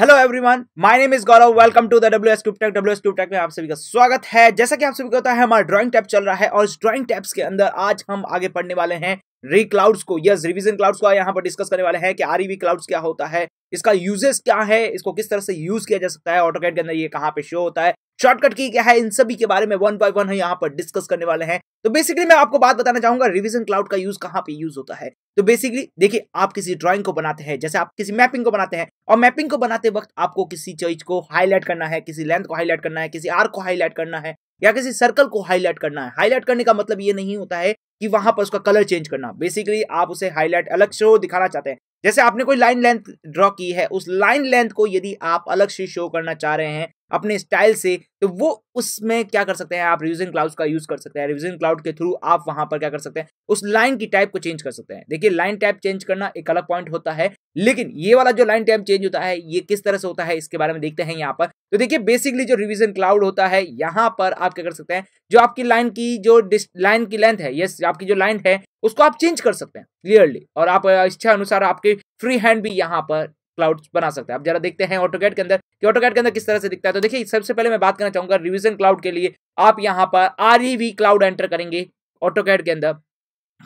hello everyone my name is Gaurav welcome to the W S tech W S Quebec में आप सभी का स्वागत है जैसा कि आप सभी को पता है हमारा ड्राइंग टैप चल रहा है और इस ड्राइंग टैप्स के अंदर आज हम आगे पढ़ने वाले हैं री क्लाउड्स को यस रिविजन क्लाउड्स को यहाँ पर डिस्कस करने वाले हैं कि आर क्लाउड्स e क्या होता है इसका यूजेस क्या है इसको किस तरह से यूज किया जा सकता है ऑटोकेट के अंदर ये कहाँ पे शो होता है शॉर्टकट की क्या है इन सभी के बारे में वन बाय वन हम यहाँ पर डिस्कस करने वाले हैं तो बेसिकली मैं आपको बात बताना चाहूंगा रिविजन क्लाउड का यूज कहाँ पे यूज होता है तो बेसिकली देखिए आप किसी ड्राइंग को बनाते हैं जैसे आप किसी मैपिंग को बनाते हैं और मैपिंग को बनाते वक्त आपको किसी चीज को हाईलाइट करना है किसी लेंथ को हाईलाइट करना है किसी आर्क को हाईलाइट करना है या किसी सर्कल को हाईलाइट करना है हाईलाइट करने का मतलब ये नहीं होता है कि वहां पर उसका कलर चेंज करना बेसिकली आप उसे हाईलाइट अलग शो दिखाना चाहते हैं जैसे आपने कोई लाइन लेंथ ड्रॉ की है उस लाइन लेंथ को यदि आप अलग से शो करना चाह रहे हैं अपने स्टाइल से तो वो उसमें क्या कर सकते हैं आप रिविजन क्लाउड का यूज कर सकते हैं रिविजन क्लाउड के थ्रू आप वहां पर क्या कर सकते हैं उस लाइन की टाइप को चेंज कर सकते हैं देखिए लाइन टाइप चेंज करना एक अलग पॉइंट होता है लेकिन ये वाला जो लाइन टाइप चेंज होता है ये किस तरह से होता है इसके बारे में देखते हैं यहाँ पर तो देखिए बेसिकली जो रिविजन क्लाउड होता है यहाँ पर आप क्या कर सकते हैं जो आपकी लाइन की जो लाइन की लेंथ है यस आपकी जो लाइन है उसको आप चेंज कर सकते हैं क्लियरली और आप इच्छा अनुसार आपके फ्री हैंड भी यहाँ पर क्लाउड बना सकते हैं अब जरा देखते हैं ऑटोकैट के अंदर कि ऑटोकैट के अंदर किस तरह से दिखता है तो देखिए सबसे पहले मैं बात करना चाहूंगा रिविजन क्लाउड के लिए आप यहाँ पर आर क्लाउड एंटर करेंगे ऑटोकैट के अंदर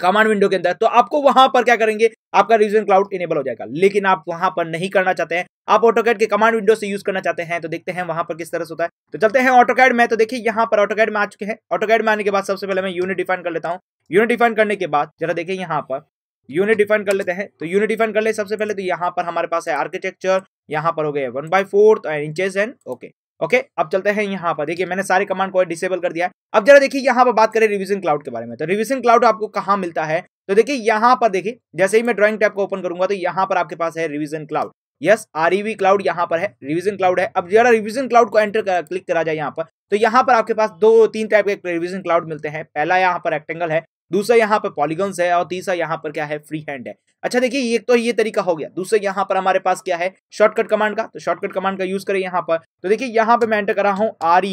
कमांड विंडो के अंदर तो आपको वहां पर क्या करेंगे आपका रिविजन क्लाउड इनेबल हो जाएगा लेकिन आप वहां पर नहीं करना चाहते हैं आप ऑटोकैड के कमांड विंडो से यूज करना चाहते हैं तो देखते हैं वहां पर किस तरह से होता है तो चलते हैं ऑटोकैड में तो देखिए यहाँ पर ऑटोकैड में आ चुके हैं ऑटोकैड में आने के बाद सबसे पहले मैं यूनिट डिफाइन कर लेता हूँ यूनिट डिफाइन करने के बाद जरा देखिए यहाँ पर यूनिट डिफाइन कर लेते हैं तो यूनिट डिफाइन कर ले सबसे पहले तो यहाँ पर हमारे पास है आर्किटेक्चर यहाँ पर हो गया one by fourth and inches and okay okay अब चलते हैं यहाँ पर देखिए मैंने सारे कमांड को डिसेबल कर दिया अब जरा देखिए यहाँ पर बात करें रिविजन क्लाउड के बारे में तो रिविजन क्लाउड आपको कहाँ मिलता है तो देखिए यहाँ पर देखिए जैसे ही मैं ड्रॉइंग टैप को ओपन करूंगा तो यहाँ पर आपके पास है revision cloud yes R E V cloud यहाँ पर है रिविजन क्लाउड है अब जरा रिविजन क्लाउड को एंटर क्लिक करा जाए यहाँ पर तो यहाँ पर आपके पास दो तीन टाइप के रिविजन क्लाउड मिलते हैं पहला यहाँ पर रेक्टेंगल है दूसरा यहाँ पर पॉलीगन्स है और तीसरा यहाँ पर क्या है फ्री हैंड है अच्छा देखिए एक तो ये तरीका हो गया दूसरा यहाँ पर हमारे पास क्या है शॉर्टकट कमांड का तो शॉर्टकट कमांड का यूज करें यहाँ पर तो देखिए यहाँ पर मैं एंटर कर रहा हूँ R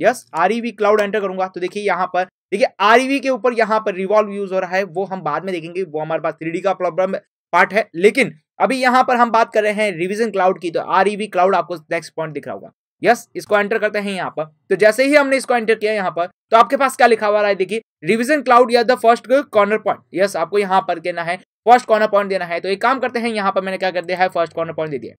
yes R cloud enter करूंगा तो देखिए यहाँ पर देखिए आर e के ऊपर यहाँ पर रिवॉल्व यूज हो रहा है वो हम बाद में देखेंगे वो हमारे पास थ्री का प्रॉब्लम पार्ट है लेकिन अभी यहाँ पर हम बात कर रहे हैं रिविजन क्लाउड की तो आर क्लाउड e आपको नेक्स्ट पॉइंट दिख रहा होगा यस yes, इसको एंटर करते हैं यहाँ पर तो जैसे ही हमने इसको एंटर किया यहाँ पर तो आपके पास क्या लिखा हुआ है देखिए रिविजन क्लाउड या the first corner point yes आपको यहाँ पर देना है फर्स्ट कॉर्नर पॉइंट देना है तो एक काम करते हैं यहाँ पर मैंने क्या कर दिया है फर्स्ट कॉर्नर पॉइंट दे दिया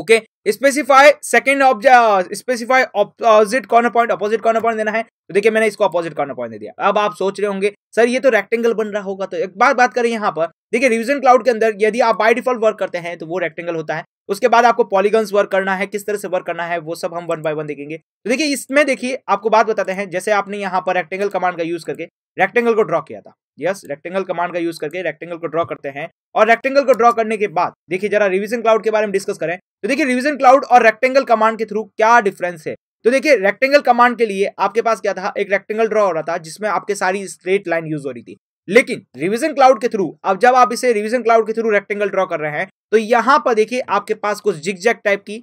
okay specify second object specify opposite corner point opposite corner point देना है तो देखिए मैंने इसको ऑपोजिट कॉर्नर पॉइंट दे दिया अब आप सोच रहे होंगे सर ये तो रेक्टेंगल बन रहा होगा तो एक बार बात करें यहाँ पर देखिए रिविजन क्लाउड के अंदर यदि आप बाय डिफॉल्ट वर्क करते हैं तो वो रेक्टेंगल होता है उसके बाद आपको पॉलीगन्स वर्क करना है किस तरह से वर्क करना है वो सब हम वन बाय वन देखेंगे तो देखिए इसमें देखिए आपको बात बताते हैं जैसे आपने यहाँ पर रेक्टेंगल कमांड का यूज करके रेक्टेंगल को ड्रॉ किया था यस रेक्टेंगल कमांड का यूज करके रेक्टेंगल को ड्रॉ करते हैं और रेक्टेंगल को ड्रॉ करने के बाद देखिए जरा रिविजन क्लाउड के बारे में डिस्कस करें तो देखिए रिविजन क्लाउड और रेक्टेंगल कमांड के थ्रू क्या डिफरेंस है तो देखिए रेक्टेंगल कमांड के लिए आपके पास क्या था एक रेक्टेंगल ड्रॉ हो रहा था जिसमें आपके सारी स्ट्रेट लाइन यूज हो रही थी लेकिन रिवीजन क्लाउड के थ्रू अब जब आप इसे रिवीजन क्लाउड के थ्रू रेक्टेंगल ड्रॉ कर रहे हैं तो यहां पर देखिए आपके पास कुछ जिगजैग टाइप की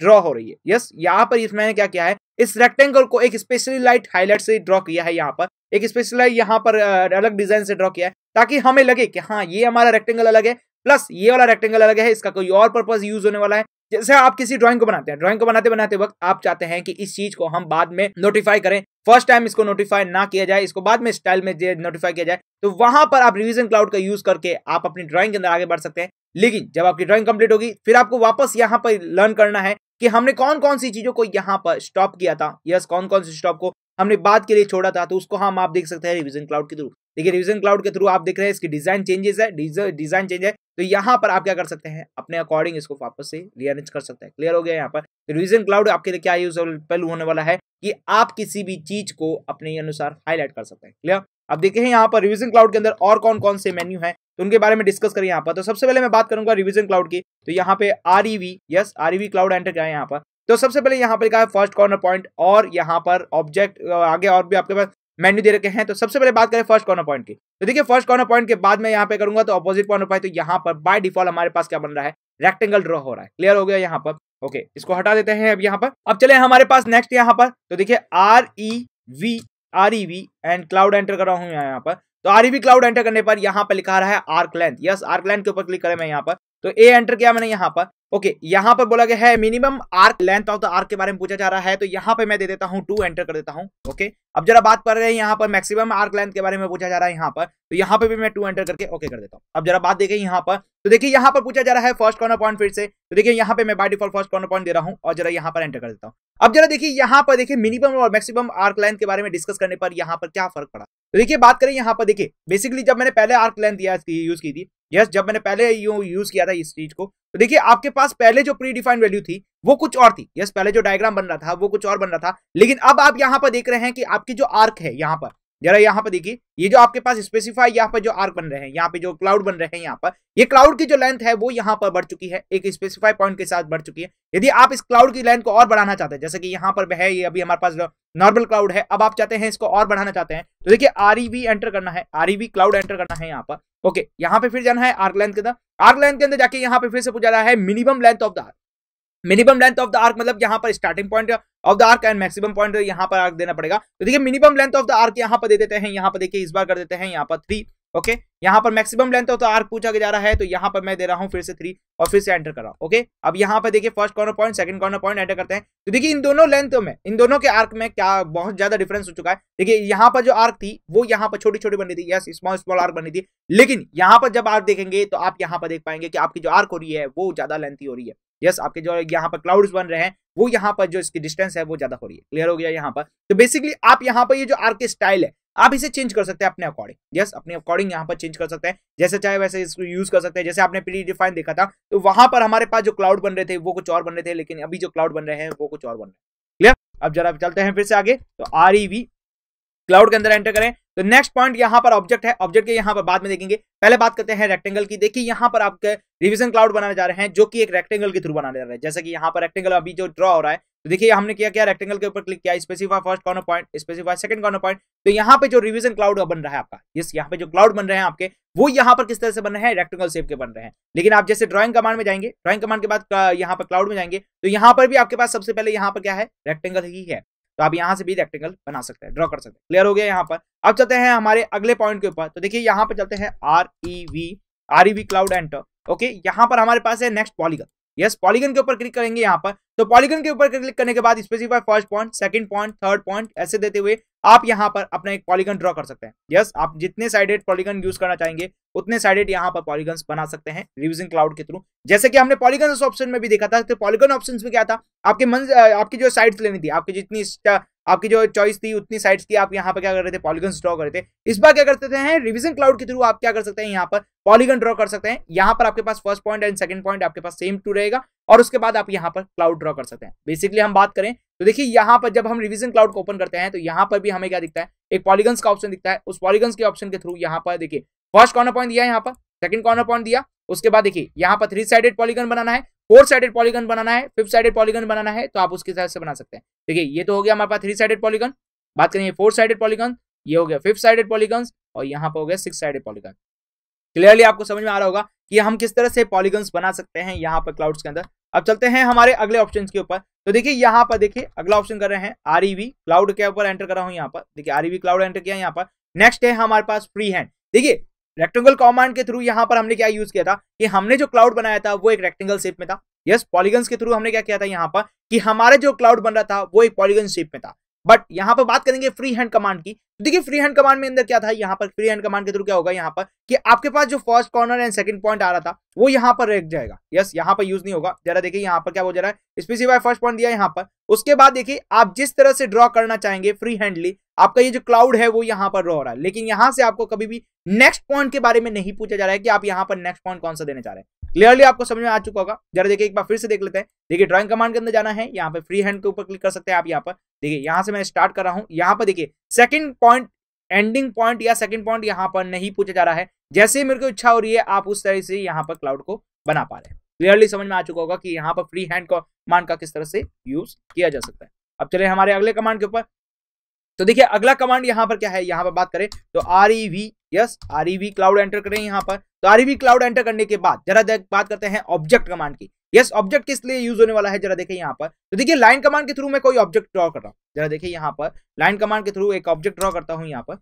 ड्रॉ हो रही है यस यहां पर मैंने क्या किया है इस रेक्टेंगल को एक स्पेशली लाइट हाईलाइट से ड्रॉ किया है यहाँ पर एक स्पेशलाइट यहाँ पर अलग डिजाइन से ड्रॉ किया है ताकि हमें लगे कि हाँ ये हमारा रेक्टेंगल अलग है प्लस ये वाला रेक्टेंगल अलग है इसका कोई और पर्पज यूज होने वाला है जैसे आप किसी ड्राइंग को बनाते हैं ड्राइंग को बनाते बनाते वक्त आप चाहते हैं कि इस चीज को हम बाद में नोटिफाई करें फर्स्ट टाइम इसको नोटिफाई ना किया जाए इसको बाद में स्टाइल में नोटिफाई किया जाए तो वहां पर आप रिविजन क्लाउड का यूज करके आप अपनी ड्राइंग के अंदर आगे बढ़ सकते हैं लेकिन जब आपकी ड्राइंग कंप्लीट होगी फिर आपको वापस यहाँ पर लर्न करना है कि हमने कौन कौन सी चीजों को यहाँ पर स्टॉप किया था यस कौन कौन सी स्टॉप को हमने बाद के लिए छोड़ा था तो उसको हाँ, हम आप देख सकते हैं रिविजन क्लाउड के थ्रू देखिए रिविजन क्लाउड के थ्रू आप देख रहे हैं इसकी डिजाइन चेंजेस है डिजाइन चेंज है तो यहाँ पर आप क्या कर सकते हैं अपने अकॉर्डिंग इसको वापस से रीअरेंज कर सकते हैं क्लियर हो गया यहाँ पर रिविजन तो क्लाउड आपके लिए क्या पहलू होने वाला है कि आप किसी भी चीज को अपने अनुसार हाईलाइट कर सकते हैं क्लियर अब देखिए यहाँ पर रिविजन क्लाउड के अंदर और कौन कौन से मेन्यू है तो उनके बारे में डिस्कस करें यहाँ पर तो सबसे पहले मैं बात करूंगा रिविजन क्लाउड की तो यहाँ पे R yes R cloud enter क्या है यहाँ पर तो सबसे पहले यहाँ पर लिखा है फर्स्ट कॉर्नर पॉइंट और यहाँ पर ऑब्जेक्ट आगे और भी आपके पास मेन्यू दे रखे हैं तो सबसे पहले बात करें फर्स्ट कॉर्नर पॉइंट की तो देखिए फर्स्ट कॉर्नर पॉइंट के बाद मैं यहाँ पे करूंगा तो अपोजिट कॉर्नर पॉइंट तो यहाँ पर बाय डिफॉल्ट हमारे पास क्या बन रहा है रेक्टेंगल ड्रॉ हो रहा है क्लियर हो गया यहाँ पर ओके इसको हटा देते हैं अब यहाँ पर अब चले हमारे पास नेक्स्ट यहाँ पर तो देखिए R E V R E V and cloud enter कर रहा हूँ यहाँ पर तो R E V cloud enter करने पर यहाँ पर लिखा रहा है arc length yes arc length के ऊपर क्लिक करें मैं यहाँ पर तो ए एंटर किया मैंने यहाँ पर ओके यहाँ पर बोला गया है minimum arc length of the arc के बारे में पूछा जा रहा है तो यहाँ पे मैं दे देता हूँ टू एंटर कर देता हूँ ओके अब जरा बात कर रहे हैं यहाँ पर मैक्सिमम आर्क लेंथ के बारे में पूछा जा रहा है यहाँ पर तो यहाँ पे भी मैं टू एंटर करके ओके कर देता हूँ अब जरा बात देखें यहाँ पर तो देखिए यहाँ पर पूछा जा रहा है फर्स्ट कॉर्नर पॉइंट फिर से तो देखिए यहाँ पे मैं by default first corner point दे रहा हूँ और जरा यहाँ पर एंटर कर देता हूँ अब जरा देखिए यहाँ पर देखिए मिनिमम और मैक्सिमम आर्क लेंथ के बारे में डिस्कस करने पर यहाँ पर क्या फर्क पड़ा तो देखिए बात करें यहाँ पर देखिए बेसिकली जब मैंने पहले आर्क लेंथ यूज की थी यस yes, जब मैंने पहले यू यूज किया था इस चीज को तो देखिए आपके पास पहले जो प्री डिफाइंड वैल्यू थी वो कुछ और थी यस yes, पहले जो डायग्राम बन रहा था वो कुछ और बन रहा था लेकिन अब आप यहाँ पर देख रहे हैं कि आपकी जो आर्क है यहाँ पर जरा यहाँ पर देखिए ये जो आपके पास स्पेसिफाई यहाँ पर जो आर्क बन रहे हैं यहाँ पे जो क्लाउड बन रहे हैं यहाँ पर ये क्लाउड की जो लेंथ है वो यहाँ पर बढ़ चुकी है एक स्पेसिफाई पॉइंट के साथ बढ़ चुकी है यदि आप इस क्लाउड की लेंथ को और बढ़ाना चाहते हैं जैसे कि यहाँ पर है ये अभी हमारे पास नॉर्मल क्लाउड है अब आप चाहते हैं इसको और बढ़ाना चाहते हैं तो देखिए आर एंटर e करना है आर क्लाउड एंटर करना है यहाँ पर ओके यहाँ पे फिर जाना है आर्क लेंथ के अंदर आर्क लेंथ के अंदर जाके यहाँ पे फिर से पूछा है minimum length of the arc minimum length of the arc मतलब यहाँ पर starting point of the arc and maximum point यहाँ पर आर्क देना पड़ेगा तो देखिए minimum length of the arc यहाँ पर दे देते हैं यहाँ पर देखिए इस बार कर देते हैं यहाँ पर थ्री ओके यहाँ पर मैक्सिमम लेंथ हो तो आर्क पूछा जा रहा है तो यहाँ पर मैं दे रहा हूँ फिर से थ्री और फिर से एंटर कर रहा हूँ ओके अब यहाँ पर देखिए first corner point second corner point enter करते हैं तो देखिए इन दोनों लेंथों में इन दोनों के आर्क में क्या बहुत ज्यादा डिफरेंस हो चुका है देखिए यहाँ पर जो आर्क थी वो यहाँ पर छोटी छोटी बनी थी यस स्मॉल स्मॉल आर्क बनी थी लेकिन यहाँ पर जब आर्क देखेंगे तो आप यहाँ पर देख पाएंगे कि आपकी जो आर्क हो रही है वो ज्यादा लेंथी हो रही है यस yes, आपके जो यहाँ पर क्लाउड्स बन रहे हैं वो यहाँ पर जो इसकी डिस्टेंस है वो ज्यादा हो रही है क्लियर हो गया यहाँ पर तो बेसिकली आप यहाँ पर ये यह जो आर्क स्टाइल है आप इसे चेंज कर सकते हैं अपने अकॉर्डिंग यस अपने अकॉर्डिंग यहाँ पर चेंज कर सकते हैं जैसे चाहे वैसे इसको यूज कर सकते हैं जैसे आपने प्री डिफाइन देखा था तो वहां पर हमारे पास जो क्लाउड बन रहे थे वो कुछ और बन रहे थे लेकिन अभी जो क्लाउड बन रहे हैं वो कुछ और बन रहे हैं क्लियर अब जरा चलते हैं फिर से आगे तो आर क्लाउड e के अंदर एंटर करें तो नेक्स्ट पॉइंट यहाँ पर ऑब्जेक्ट है ऑब्जेक्ट के यहाँ पर बाद में देखेंगे पहले बात करते हैं रेक्टेंगल की देखिए यहाँ पर आपके रिविजन क्लाउड बनाने जा रहे हैं जो कि एक रेक्टेंगल के थ्रू बनाने जा रहे हैं जैसे कि यहाँ पर रेक्टेंगल अभी जो ड्रॉ हो रहा है तो देखिए हमने किया क्या रेक्टेंगल के ऊपर क्लिक किया specify first corner point specify second corner point तो यहाँ पे जो रिविजन क्लाउड बन रहा है आपका यस यहाँ पे जो क्लाउड बन रहे हैं आपके वो यहाँ पर किस तरह से बन रहे हैं रेक्टेंगल शेप के बन रहे हैं लेकिन आप जैसे ड्रॉइंग कमांड में जाएंगे ड्रॉइंग कमांड के बाद यहाँ पर क्लाउड में जाएंगे तो यहाँ पर भी आपके पास सबसे पहले यहाँ पर क्या है रेक्टेंगल ही है तो आप यहाँ से भी रेक्टेंगल बना सकते हैं ड्रॉ कर सकते हैं क्लियर हो गया यहाँ पर अब चलते हैं हमारे अगले पॉइंट के ऊपर तो देखिए यहाँ पर चलते हैं R E V R E V cloud enter okay यहाँ पर हमारे पास है नेक्स्ट पॉलीगन यस पॉलीगन के ऊपर क्लिक करेंगे यहाँ पर तो पॉलीगन के ऊपर क्लिक करने के बाद specify first point second point third point ऐसे देते हुए आप यहाँ पर अपना एक पॉलीगन ड्रॉ कर सकते हैं यस yes, आप जितने साइडेड पॉलीगन यूज करना चाहेंगे उतने साइडेड यहाँ पर पॉलीगन बना सकते हैं रिव्यूजिंग क्लाउड के थ्रू जैसे कि हमने पॉलीगन ऑप्शन में भी देखा था तो पॉलीगन ऑप्शन में क्या था आपके मन आपकी जो साइड्स लेनी थी आपकी जितनी आपकी जो चॉइस थी उतनी साइड्स की आप यहाँ पर क्या कर रहे थे पॉलीगन्स ड्रॉ करते थे इस बार क्या करते हैं रिविजन क्लाउड के थ्रू आप क्या कर सकते हैं यहाँ पर पॉलीगन ड्रॉ कर सकते हैं यहाँ पर आपके पास first point and second point आपके पास सेम टू रहेगा और उसके बाद आप यहाँ पर क्लाउड ड्रॉ कर सकते हैं बेसिकली हम बात करें तो देखिए यहाँ पर जब हम रिविजन क्लाउड को ओपन करते हैं तो यहाँ पर भी हमें क्या दिखता है एक पॉलीगन्स का ऑप्शन दिखता है उस पॉलीगन्स के ऑप्शन के थ्रू यहाँ पर देखिए फर्स्ट कॉर्नर पॉइंट दिया यहाँ पर सेकंड कॉर्नर पॉइंट दिया उसके बाद देखिए यहाँ पर थ्री साइडेड पॉलीगन बनाना है फोर साइडेड पॉलीगन बनाना है फिफ्थ साइडेड पॉलीगन बनाना है तो आप उसके हिसाब से बना सकते हैं ठीक है ये तो हो गया हमारे पास थ्री साइडेड पॉलीगन बात करेंगे फोर साइडेड पॉलीगन ये हो गया फिफ्थ साइडेड पॉलीगन और यहाँ पर हो गया सिक्स साइडेड पॉलीगन क्लियरली आपको समझ में आ रहा होगा कि हम किस तरह से पॉलीगन्स बना सकते हैं यहाँ पर क्लाउड्स के अंदर अब चलते हैं हमारे अगले ऑप्शन के ऊपर तो देखिए यहाँ पर देखिए अगला ऑप्शन कर रहे हैं आर क्लाउड e के ऊपर एंटर कर रहा हूँ यहाँ पर देखिए आर क्लाउड एंटर किया यहाँ पर नेक्स्ट है हमारे पास फ्री हैंड देखिए रेक्टेंगल कॉमांड के थ्रू यहाँ पर हमने क्या यूज किया था कि हमने जो क्लाउड बनाया था वो एक रेक्टेंगल शेप में था यस yes, पॉलीगन के थ्रू हमने क्या किया था यहाँ पर कि हमारे जो क्लाउड बन रहा था वो एक पॉलीगन शेप में था बट यहाँ पर बात करेंगे फ्री हैंड कमांड की तो देखिए फ्री हैंड कमांड में अंदर क्या था यहाँ पर फ्री हैंड कमांड के थ्रू क्या होगा यहाँ पर कि आपके पास जो first corner and second point आ रहा था वो यहाँ पर रह जाएगा यस यहाँ पर यूज नहीं होगा जरा देखिए यहाँ पर क्या हो जा रहा है स्पेसिफाई फर्स्ट पॉइंट दिया यहाँ पर उसके बाद देखिए आप जिस तरह से ड्रॉ करना चाहेंगे फ्री हैंडली आपका ये जो क्लाउड है वो यहाँ पर रह रहा है लेकिन यहाँ से आपको कभी भी नेक्स्ट पॉइंट के बारे में नहीं पूछा जा रहा है कि आप यहाँ पर नेक्स्ट पॉइंट कौन सा देने चाह रहे हैं क्लियरली आपको समझ में आ चुका होगा जरा देखिए एक बार फिर से देख लेते हैं देखिए ड्राइंग कमांड के अंदर जाना है यहाँ पे फ्री हैंड के ऊपर क्लिक कर सकते हैं आप यहाँ पर देखिए यहाँ से मैं स्टार्ट कर रहा हूँ यहाँ पर देखिए सेकंड पॉइंट एंडिंग पॉइंट या सेकंड पॉइंट यहाँ पर नहीं पूछा जा रहा है जैसे मेरे को इच्छा हो रही है आप उस तरह से यहाँ पर क्लाउड को बना पा रहे हैं क्लियरली समझ में आ चुका होगा कि यहाँ पर फ्री हैंड कमांड का किस तरह से यूज किया जा सकता है अब चले हमारे अगले कमांड के ऊपर तो देखिए अगला कमांड यहां पर क्या है यहां पर बात करें तो R E V yes R E V cloud enter करें यहां पर तो आर ईवी क्लाउड एंटर करने के बाद जरा बात करते हैं ऑब्जेक्ट कमांड की यस ऑब्जेक्ट किस लिए यूज होने वाला है जरा देखिए यहाँ पर तो देखिए लाइन कमांड के थ्रू मैं कोई ऑब्जेक्ट ड्रॉ कर रहा हूँ जरा देखिए यहाँ पर लाइन कमांड के थ्रू एक ऑब्जेक्ट ड्रॉ करता हूँ यहाँ पर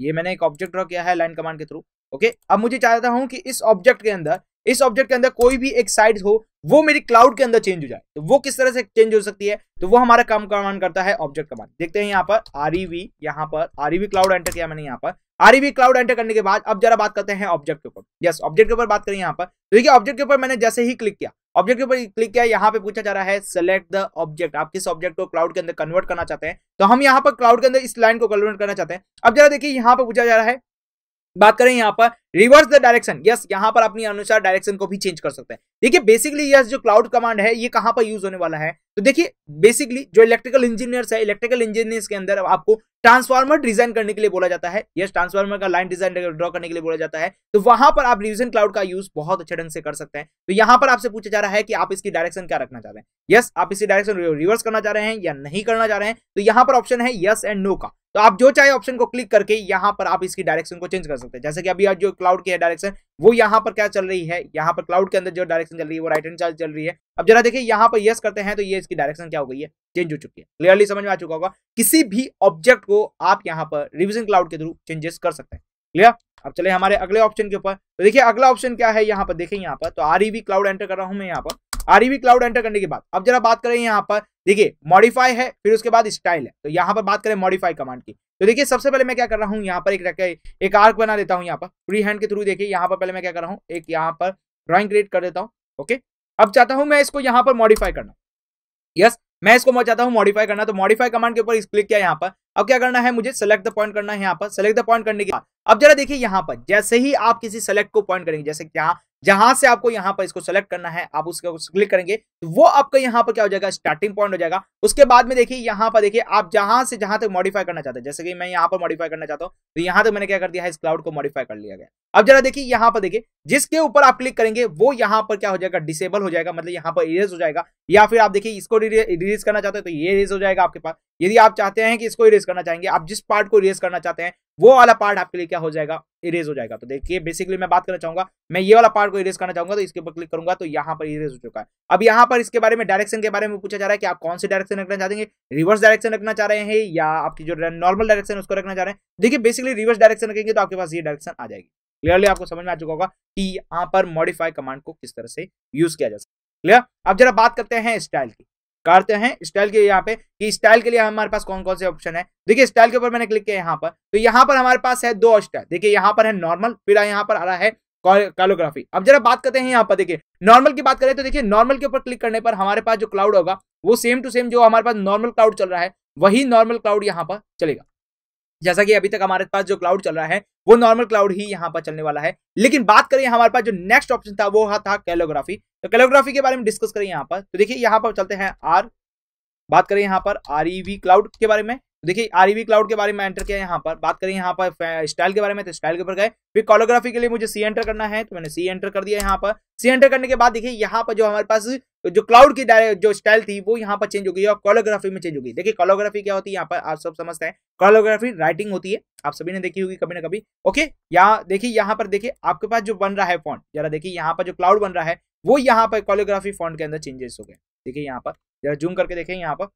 ये मैंने एक ऑब्जेक्ट ड्रॉ किया है लाइन कमांड के थ्रू ओके अब मुझे चाहता हूँ कि इस ऑब्जेक्ट के अंदर इस ऑब्जेक्ट के अंदर कोई भी एक साइड हो वो मेरी क्लाउड के अंदर चेंज हो जाए तो वो किस तरह से चेंज हो सकती है तो वो हमारा काम कमान करता है ऑब्जेक्ट कमान देखते हैं यहाँ पर आरईवी e यहाँ पर आरईवी क्लाउड एंटर किया मैंने यहाँ पर आरईवी क्लाउड एंटर करने के बाद अब जरा बात करते हैं ऑब्जेक्ट के ऊपर यस ऑब्जेक्ट के ऊपर बात करें यहाँ पर तो देखिए ऑब्जेक्ट के ऊपर मैंने जैसे ही क्लिक किया ऑब्जेक्ट के ऊपर क्लिक किया यहाँ पे पूछा जा रहा है सेलेक्ट द ऑब्जेक्ट आप किस ऑब्जेक्ट को क्लाउड के अंदर कन्वर्ट करना चाहते हैं तो हम यहाँ पर क्लाउड के अंदर इस लाइन को कन्वर्ट करना चाहते हैं अब जरा देखिए यहाँ पर पूछा जा रहा है बात करें यहाँ पर रिवर्स द डायरेक्शन यस यहाँ पर अपने अनुसार डायरेक्शन को भी चेंज कर सकते हैं देखिए बेसिकली यस जो क्लाउड कमांड है ये कहाँ पर यूज होने वाला है तो देखिए बेसिकली जो इलेक्ट्रिकल इंजीनियर्स है इलेक्ट्रिकल इंजीनियर्स के अंदर आपको ट्रांसफार्मर डिजाइन करने के लिए बोला जाता है यस ट्रांसफार्मर का लाइन डिजाइन ड्रॉ करने के लिए बोला जाता है तो वहां पर आप रिविजन क्लाउड का यूज बहुत अच्छे ढंग से कर सकते हैं तो यहाँ पर आपसे पूछा जा रहा है कि आप इसकी डायरेक्शन क्या रखना चाह रहे हैं यस आप इसी डायरेक्शन रिवर्स करना चाह रहे हैं या नहीं करना चाह रहे हैं तो यहाँ पर ऑप्शन है यस एंड नो का तो आप जो चाहे ऑप्शन को क्लिक करके यहाँ पर आप इसकी डायरेक्शन को चेंज कर सकते हैं जैसे कि अभी जो क्लाउड की है डायरेक्शन वो यहाँ पर क्या चल रही है यहाँ पर क्लाउड के अंदर जो डायरेक्शन चल रही है वो राइट हैंड चार्ज चल रही है अब जरा देखिए यहाँ पर यस करते हैं तो ये इसकी डायरेक्शन क्या हो गई है चेंज हो चुकी है क्लियरली समझ में आ चुका होगा किसी भी ऑब्जेक्ट को आप यहाँ पर रिविजन क्लाउड के थ्रू चेंजेस कर सकते हैं क्लियर अब चले हमारे अगले ऑप्शन के ऊपर तो देखिए अगला ऑप्शन क्या है यहाँ पर देखें यहाँ पर तो आरईवी क्लाउड एंटर कर रहा हूँ मैं यहाँ पर आरईवी क्लाउड एंटर करने के बाद अब जरा बात करें यहाँ पर देखिए मॉडिफाई है फिर उसके बाद स्टाइल है तो यहाँ पर बात करें मॉडिफाई कमांड की तो देखिए सबसे पहले मैं क्या कर रहा हूँ यहाँ पर एक एक आर्क बना देता हूँ यहाँ पर फ्री हैंड के थ्रू देखिए यहाँ पर पहले मैं क्या कर रहा हूँ एक यहाँ पर ड्रॉइंग क्रिएट कर देता हूँ ओके अब चाहता हूँ मैं इसको यहाँ पर मॉडिफाई करना यस मैं इसको मैं चाहता हूँ मॉडिफाई करना तो मॉडिफाई कमांड के ऊपर क्लिक किया यहाँ पर अब क्या करना है मुझे सेलेक्ट द पॉइंट करना है यहाँ पर सेलेक्ट द पॉइंट करने के बाद अब जरा देखिए यहाँ पर जैसे ही आप किसी सेलेक्ट को पॉइंट करेंगे जैसे यहाँ जहां से आपको यहाँ पर इसको सेलेक्ट करना है आप उसका क्लिक करेंगे तो वो आपका यहाँ पर क्या हो जाएगा स्टार्टिंग पॉइंट हो जाएगा उसके बाद में देखिए यहां पर देखिए आप जहां से जहां तक मॉडिफाई करना चाहते हैं जैसे कि मैं यहाँ पर मॉडिफाई करना चाहता हूं तो यहां तक मैंने क्या कर दिया है इस क्लाउड को मॉडिफाई कर लिया गया अब जरा देखिए यहाँ पर देखिए जिसके ऊपर आप क्लिक करेंगे वो यहाँ पर क्या हो जाएगा डिसेबल हो जाएगा मतलब यहाँ पर इरेज हो जाएगा या फिर आप देखिए इसको रिलीज करना चाहते हो तो ये इरेज हो जाएगा आपके पास यदि आप चाहते हैं कि इसको इरेज करना चाहेंगे आप जिस पार्ट को इरेज करना चाहते हैं वो वाला पार्ट आपके लिए क्या हो जाएगा इरेज हो जाएगा तो देखिए बेसिकली मैं बात करना चाहूंगा मैं ये वाला पार्ट को इरेज करना चाहूंगा तो इसके ऊपर क्लिक करूंगा तो यहाँ पर इरेज हो चुका है अब यहाँ पर इसके बारे में डायरेक्शन के बारे में पूछा जा रहा है कि आप कौन से डायरेक्शन रखना चाहेंगे रिवर्स डायरेक्शन रखना चाह रहे हैं या आपकी जो नॉर्मल डायरेक्शन उसको रखना चाह रहे हैं देखिए बेसिकली रिवर्स डायरेक्शन रखेंगे तो आपके पास ये डायरेक्शन आ जाएगी क्लियरली आपको समझ में आ चुका होगा कि यहाँ पर मॉडिफाई कमांड को किस तरह से यूज किया जा सकता है क्लियर अब जरा बात करते हैं स्टाइल की करते हैं स्टाइल के यहाँ पे कि स्टाइल के लिए हमारे पास कौन कौन से ऑप्शन है देखिए स्टाइल के ऊपर मैंने क्लिक किया यहाँ पर तो यहाँ पर हमारे पास है दो स्टाइल देखिए यहाँ पर है नॉर्मल फिर यहाँ पर आ रहा है कैलोग्राफी अब जरा बात करते हैं यहाँ पर देखिए नॉर्मल की बात करें तो देखिए नॉर्मल के ऊपर क्लिक करने पर हमारे पास जो क्लाउड होगा वो सेम टू सेम जो हमारे पास नॉर्मल क्लाउड चल रहा है वही नॉर्मल क्लाउड यहाँ पर चलेगा जैसा कि अभी तक हमारे पास जो क्लाउड चल रहा है वो नॉर्मल क्लाउड ही यहाँ पर चलने वाला है लेकिन बात करें हमारे पास जो नेक्स्ट ऑप्शन था वो था कैलोग्राफी तो कैलोग्राफी के बारे में डिस्कस करें यहाँ पर तो देखिए यहाँ पर चलते हैं आर बात करें यहाँ पर आर क्लाउड e के बारे में तो देखिए आर क्लाउड e के बारे में एंटर किया यहाँ पर बात करें यहाँ पर स्टाइल के बारे में तो स्टाइल के ऊपर गए फिर कॉलोग्राफी के लिए मुझे सी एंटर करना है तो मैंने सी एंटर कर दिया यहाँ पर सी एंटर करने के बाद देखिए यहाँ पर जो हमारे पास तो जो क्लाउड की जो स्टाइल थी वो यहाँ पर चेंज हो गई और कॉलोग्राफी में चेंज हो गई देखिए कॉलोग्राफी क्या होती है यहाँ पर आप सब समझते हैं कॉलोग्राफी राइटिंग होती है आप सभी ने देखी होगी कभी ना कभी ओके यहाँ देखिए यहाँ पर देखिए आपके पास जो बन रहा है फॉन्ट जरा देखिए यहाँ पर जो क्लाउड बन रहा है वो यहाँ पर कॉलोग्राफी फॉन्ट के अंदर चेंजेस हो गए देखिए यहाँ पर जरा जूम करके देखें यहाँ पर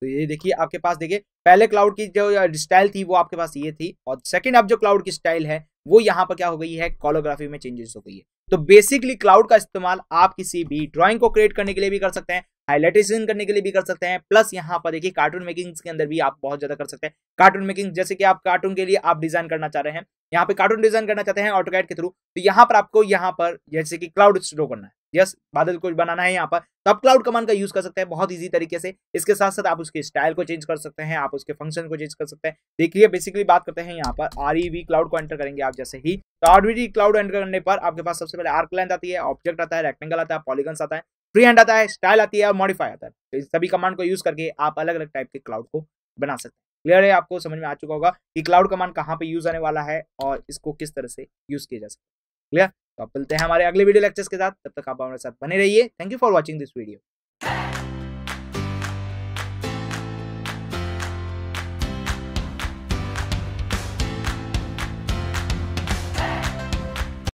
तो ये देखिए आपके पास देखिए पहले क्लाउड की जो स्टाइल थी वो आपके पास ये थी और सेकंड अब जो क्लाउड की स्टाइल है वो यहाँ पर क्या हो गई है कॉलोग्राफी में चेंजेस हो गई है तो बेसिकली क्लाउड का इस्तेमाल आप किसी भी ड्राइंग को क्रिएट करने के लिए भी कर सकते हैं हाईलाइटेशन करने के लिए भी कर सकते हैं प्लस यहाँ पर देखिए कार्टून मेकिंग के अंदर भी आप बहुत ज्यादा कर सकते हैं कार्टून मेकिंग जैसे कि आप कार्टून के लिए आप डिजाइन करना चाह रहे हैं यहाँ पे कार्टून डिजाइन करना चाहते हैं ऑटोकैट के थ्रू तो यहाँ पर आपको यहाँ पर जैसे कि क्लाउड स्टोर करना है यस बादल कुछ बनाना है यहाँ पर तो आप क्लाउड कमांड का यूज कर सकते हैं बहुत इजी तरीके से इसके साथ साथ आप उसके स्टाइल को चेंज कर सकते हैं आप उसके फंक्शन को चेंज कर सकते हैं देखिए बेसिकली बात करते हैं यहाँ पर आर क्लाउड e को एंटर करेंगे आप जैसे ही तो आर क्लाउड एंटर करने पर आपके पास सबसे पहले आर्क लेंथ आती है ऑब्जेक्ट आता है रेक्टेंगल आता है पॉलीगन्स आता है फ्री हैंड आता है स्टाइल आती है और मॉडिफाई आता है तो इस सभी कमांड को यूज करके आप अलग अलग टाइप के क्लाउड को बना सकते हैं क्लियर है आपको समझ में आ चुका होगा कि क्लाउड कमांड कहाँ पे यूज आने वाला है और इसको किस तरह से यूज किया जा सकता है क्लियर तो आप मिलते हैं हमारे अगले वीडियो लेक्चर्स के साथ तब तक आप हमारे साथ बने रहिए thank you for watching this video